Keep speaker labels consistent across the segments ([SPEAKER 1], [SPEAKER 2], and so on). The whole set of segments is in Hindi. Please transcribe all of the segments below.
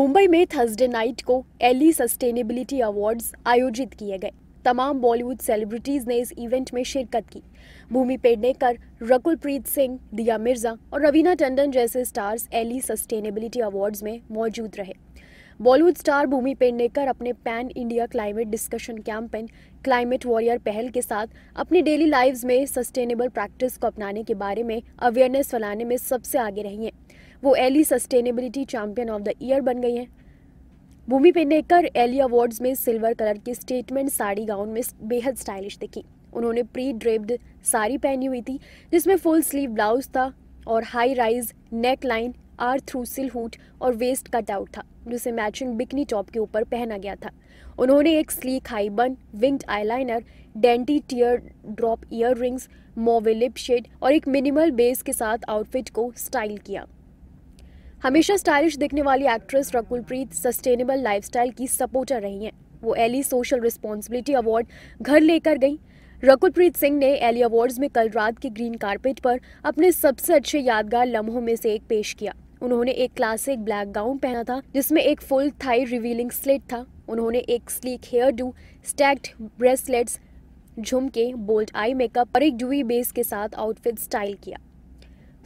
[SPEAKER 1] मुंबई में थर्सडे नाइट को एली सस्टेनेबिलिटी अवार्ड्स आयोजित किए गए तमाम बॉलीवुड सेलिब्रिटीज ने इस इवेंट में शिरकत की भूमि पेडनेकर रकुलप्रीत सिंह दिया मिर्जा और रवीना टंडन जैसे स्टार्स एली सस्टेनेबिलिटी अवार्ड्स में मौजूद रहे बॉलीवुड स्टार भूमि पेडनेकर अपने pan India climate discussion campaign climate warrior पहल के साथ अपनी डेली लाइव्स में सस्टेनेबल प्रैक्टिस को अपनाने के बारे में अवेयरनेस फैलाने में सबसे आगे रही हैं वो Elle sustainability champion of the year बन गई हैं भूमि पेडनेकर एली अवार्ड्स में सिल्वर कलर की स्टेटमेंट साड़ी गाउन में बेहद स्टाइलिश दिखी उन्होंने प्री ड्रेप्ड साड़ी पहनी हुई थी जिसमें फुल स्लीव ब्लाउज था और हाई राइज नेक लाइन आर थ्रू सिल हुट और वेस्ट कट आउट था जिसे मैचिंग बिकनी टॉप के ऊपर पहना गया था उन्होंने एक sleek high bun winged eyeliner dainty tear drop ear rings mauve lip shade और एक मिनिमल बेस के साथ आउटफिट को स्टाइल किया हमेशा स्टाइलिश दिखने वाली एक्ट्रेस रकुलप्रीत सस्टेनेबल लाइफ की सपोर्टर रही हैं वो एली सोशल रिस्पॉन्सिबिलिटी अवार्ड घर लेकर गई रकुलप्रीत सिंह ने एली अवार्ड्स में कल रात के ग्रीन कारपेट पर अपने सबसे अच्छे यादगार लम्हों में से एक पेश किया उन्होंने एक क्लासिक ब्लैक गाउन पहना था जिसमें एक फुल थाई रिवीलिंग स्लेट था उन्होंने एक sleek hairdo stacked bracelets झुमके बोल्ड आई मेकअप और एक डुई बेस के साथ आउटफिट स्टाइल किया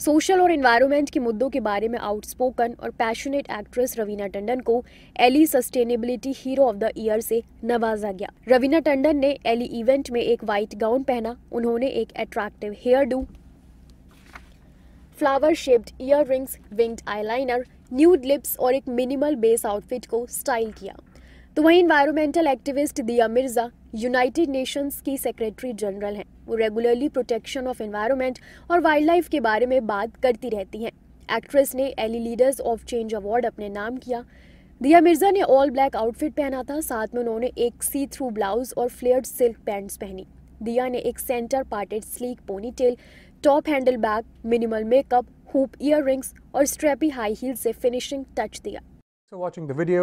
[SPEAKER 1] सोशल और इन्वायरमेंट के मुद्दों के बारे में आउटस्पोकन और पैशनेट एक्ट्रेस रवीना टंडन को Elle sustainability hero of the year से नवाजा गया रवीना टंडन ने एली इवेंट में एक व्हाइट गाउन पहना उन्होंने एक attractive hairdo flower shaped earrings winged eyeliner nude lips और एक मिनिमल बेस आउटफिट को स्टाइल किया तो वहीं environmental activist Dia Mirza United Nations की सेक्रेटरी जनरल हैं वो रेगुलरली प्रोटेक्शन ऑफ एनवायरनमेंट और वाइल्ड लाइफ के बारे में बात करती रहती हैं एक्ट्रेस ने Elle leaders of change award अपने नाम किया दिया मिर्जा ने ऑल ब्लैक आउटफिट पहना था साथ में उन्होंने एक सी थ्रू ब्लाउज और फ्लेयर्ड सिल्क पैंट्स पहनी दिया ने एक centre parted sleek ponytail top handle bag minimal makeup hoop ear और strappy हाई हील से फिनिशिंग टच दिया So watching the video,